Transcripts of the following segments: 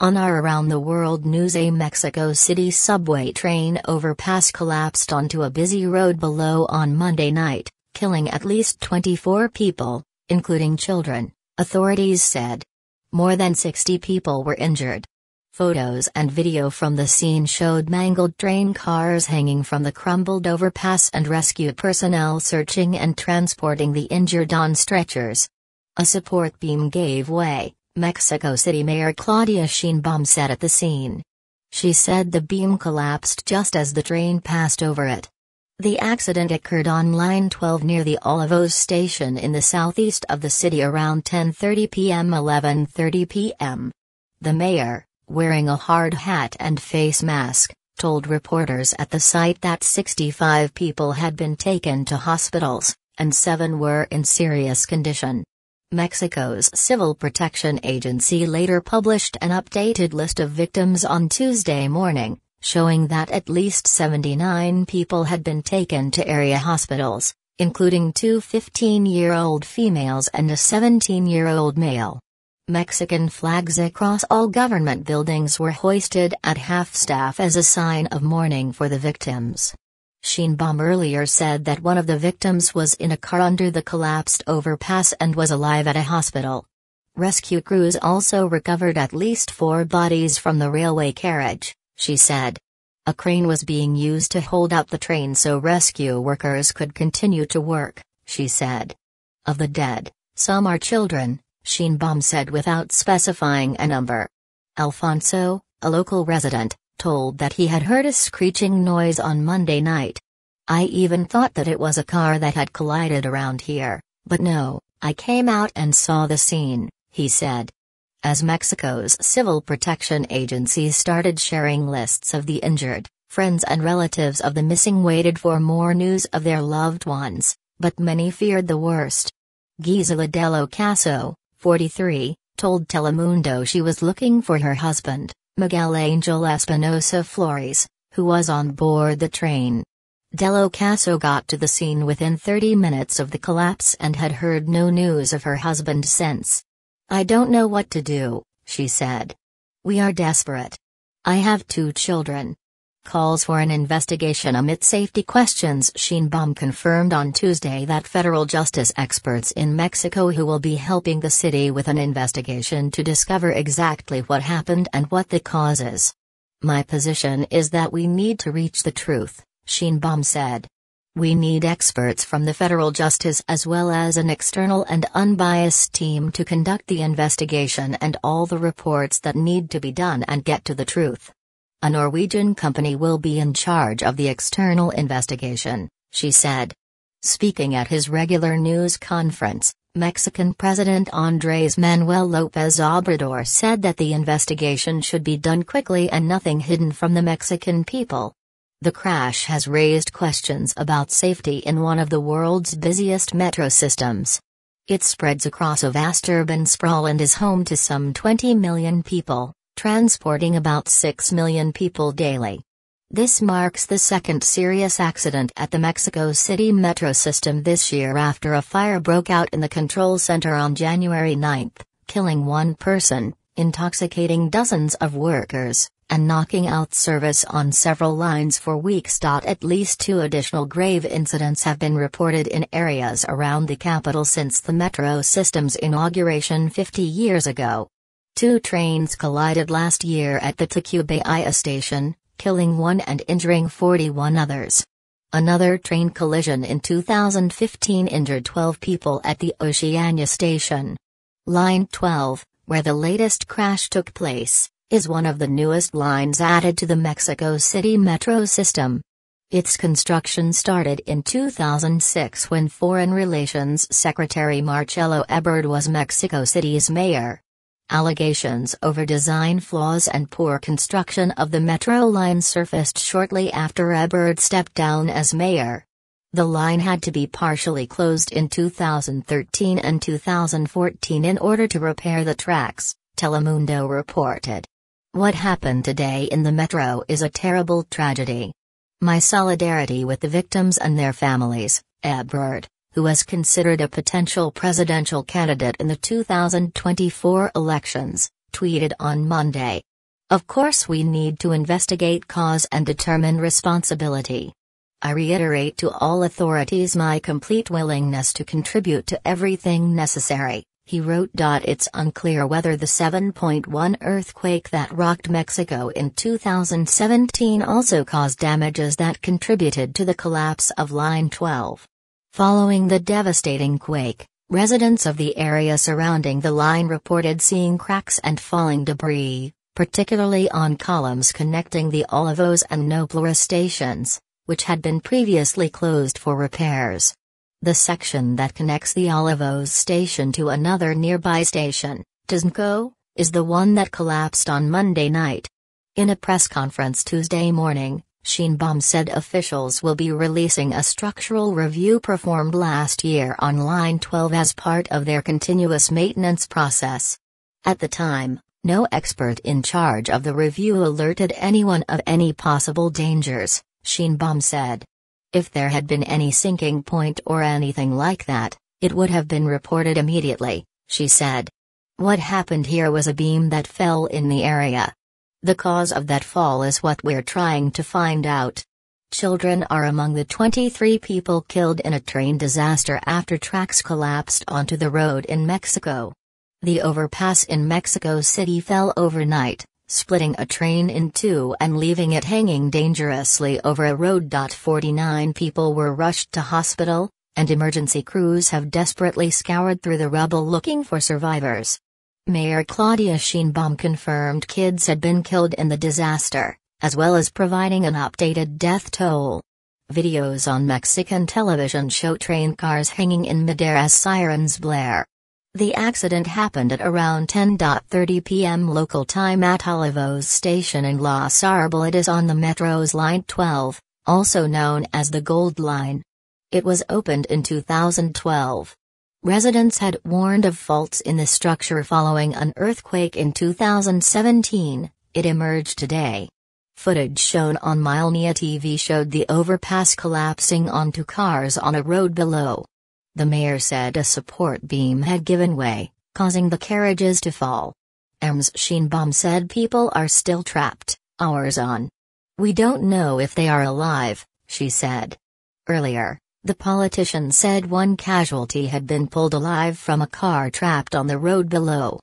On our Around the World news a Mexico City subway train overpass collapsed onto a busy road below on Monday night, killing at least 24 people, including children, authorities said. More than 60 people were injured. Photos and video from the scene showed mangled train cars hanging from the crumbled overpass and rescue personnel searching and transporting the injured on stretchers. A support beam gave way, Mexico City Mayor Claudia Sheinbaum said at the scene. She said the beam collapsed just as the train passed over it. The accident occurred on Line 12 near the Olivos station in the southeast of the city around 10.30 p.m. 11.30 p.m. The mayor, wearing a hard hat and face mask, told reporters at the site that 65 people had been taken to hospitals, and seven were in serious condition. Mexico's Civil Protection Agency later published an updated list of victims on Tuesday morning, showing that at least 79 people had been taken to area hospitals, including two 15 year old females and a 17 year old male. Mexican flags across all government buildings were hoisted at half staff as a sign of mourning for the victims. Sheenbaum earlier said that one of the victims was in a car under the collapsed overpass and was alive at a hospital. Rescue crews also recovered at least four bodies from the railway carriage, she said. A crane was being used to hold up the train so rescue workers could continue to work, she said. Of the dead, some are children, Sheenbaum said without specifying a number. Alfonso, a local resident, told that he had heard a screeching noise on Monday night. I even thought that it was a car that had collided around here, but no, I came out and saw the scene, he said. As Mexico's civil protection agencies started sharing lists of the injured, friends and relatives of the missing waited for more news of their loved ones, but many feared the worst. Gisela Del Caso, 43, told Telemundo she was looking for her husband, Miguel Angel Espinosa Flores, who was on board the train. Delo Caso got to the scene within 30 minutes of the collapse and had heard no news of her husband since. I don't know what to do, she said. We are desperate. I have two children, calls for an investigation amid safety questions. Sheinbaum confirmed on Tuesday that federal justice experts in Mexico who will be helping the city with an investigation to discover exactly what happened and what the cause is. My position is that we need to reach the truth, Sheinbaum said. We need experts from the federal justice as well as an external and unbiased team to conduct the investigation and all the reports that need to be done and get to the truth. A Norwegian company will be in charge of the external investigation, she said. Speaking at his regular news conference, Mexican President Andres Manuel Lopez Obrador said that the investigation should be done quickly and nothing hidden from the Mexican people. The crash has raised questions about safety in one of the world's busiest metro systems. It spreads across a vast urban sprawl and is home to some 20 million people transporting about 6 million people daily. This marks the second serious accident at the Mexico City metro system this year after a fire broke out in the control center on January 9, killing one person, intoxicating dozens of workers, and knocking out service on several lines for weeks. At least two additional grave incidents have been reported in areas around the capital since the metro system's inauguration 50 years ago. Two trains collided last year at the Tacubaya station, killing one and injuring 41 others. Another train collision in 2015 injured 12 people at the Oceania station. Line 12, where the latest crash took place, is one of the newest lines added to the Mexico City metro system. Its construction started in 2006 when Foreign Relations Secretary Marcelo Ebrard was Mexico City's mayor. Allegations over design flaws and poor construction of the metro line surfaced shortly after Ebert stepped down as mayor. The line had to be partially closed in 2013 and 2014 in order to repair the tracks, Telemundo reported. What happened today in the metro is a terrible tragedy. My solidarity with the victims and their families, Ebert who was considered a potential presidential candidate in the 2024 elections, tweeted on Monday. Of course, we need to investigate cause and determine responsibility. I reiterate to all authorities my complete willingness to contribute to everything necessary, he wrote. It's unclear whether the 7.1 earthquake that rocked Mexico in 2017 also caused damages that contributed to the collapse of Line 12. Following the devastating quake, residents of the area surrounding the line reported seeing cracks and falling debris, particularly on columns connecting the Olivos and Noblera stations, which had been previously closed for repairs. The section that connects the Olivos station to another nearby station, Tizco, is the one that collapsed on Monday night. In a press conference Tuesday morning, Sheenbaum said officials will be releasing a structural review performed last year on Line 12 as part of their continuous maintenance process. At the time, no expert in charge of the review alerted anyone of any possible dangers, Sheenbaum said. If there had been any sinking point or anything like that, it would have been reported immediately, she said. What happened here was a beam that fell in the area, the cause of that fall is what we're trying to find out. Children are among the 23 people killed in a train disaster after tracks collapsed onto the road in Mexico. The overpass in Mexico City fell overnight, splitting a train in two and leaving it hanging dangerously over a road. 49 people were rushed to hospital, and emergency crews have desperately scoured through the rubble looking for survivors. Mayor Claudia Sheinbaum confirmed kids had been killed in the disaster, as well as providing an updated death toll. Videos on Mexican television show train cars hanging in midair as sirens blare. The accident happened at around 10.30 p.m. local time at Olivos Station in Las It is on the Metro's Line 12, also known as the Gold Line. It was opened in 2012 residents had warned of faults in the structure following an earthquake in 2017, it emerged today. Footage shown on Milnia TV showed the overpass collapsing onto cars on a road below. The mayor said a support beam had given way, causing the carriages to fall. Ms Sheenbaum said people are still trapped, hours on. We don't know if they are alive, she said. Earlier, the politician said one casualty had been pulled alive from a car trapped on the road below.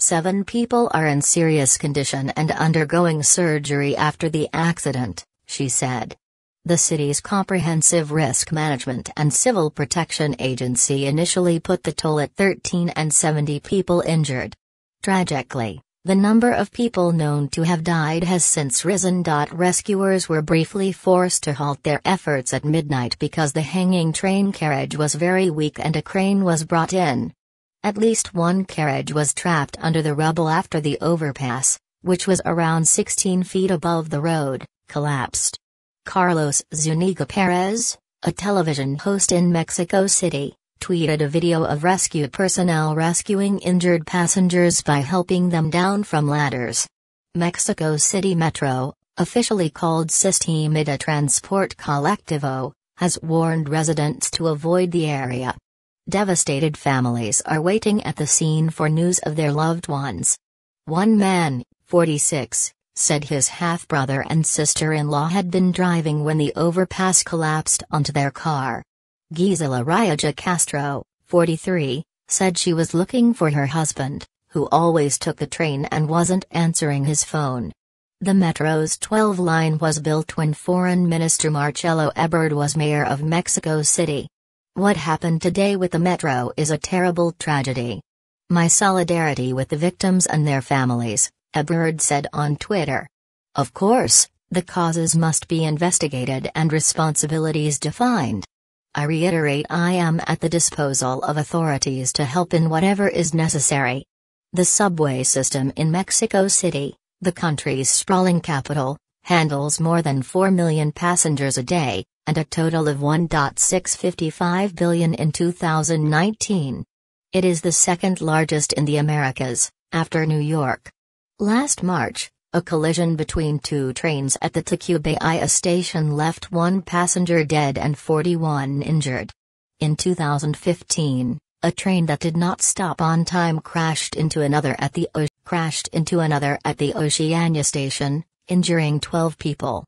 Seven people are in serious condition and undergoing surgery after the accident, she said. The city's Comprehensive Risk Management and Civil Protection Agency initially put the toll at 13 and 70 people injured. Tragically, the number of people known to have died has since risen. Rescuers were briefly forced to halt their efforts at midnight because the hanging train carriage was very weak and a crane was brought in. At least one carriage was trapped under the rubble after the overpass, which was around 16 feet above the road, collapsed. Carlos Zuniga Perez, a television host in Mexico City, tweeted a video of rescue personnel rescuing injured passengers by helping them down from ladders. Mexico City Metro, officially called Sistema de Transport Colectivo, has warned residents to avoid the area. Devastated families are waiting at the scene for news of their loved ones. One man, 46, said his half brother and sister in law had been driving when the overpass collapsed onto their car. Gisela Rioja Castro, 43, said she was looking for her husband, who always took the train and wasn't answering his phone. The Metro's 12 line was built when Foreign Minister Marcelo Ebrard was mayor of Mexico City. What happened today with the Metro is a terrible tragedy. My solidarity with the victims and their families, Ebrard said on Twitter. Of course, the causes must be investigated and responsibilities defined. I reiterate I am at the disposal of authorities to help in whatever is necessary. The subway system in Mexico City, the country's sprawling capital, handles more than 4 million passengers a day, and a total of 1.655 billion in 2019. It is the second largest in the Americas, after New York. Last March, a collision between two trains at the Tacubaya station left one passenger dead and 41 injured. In 2015, a train that did not stop on time crashed into another at the o- crashed into another at the Oceania station, injuring 12 people.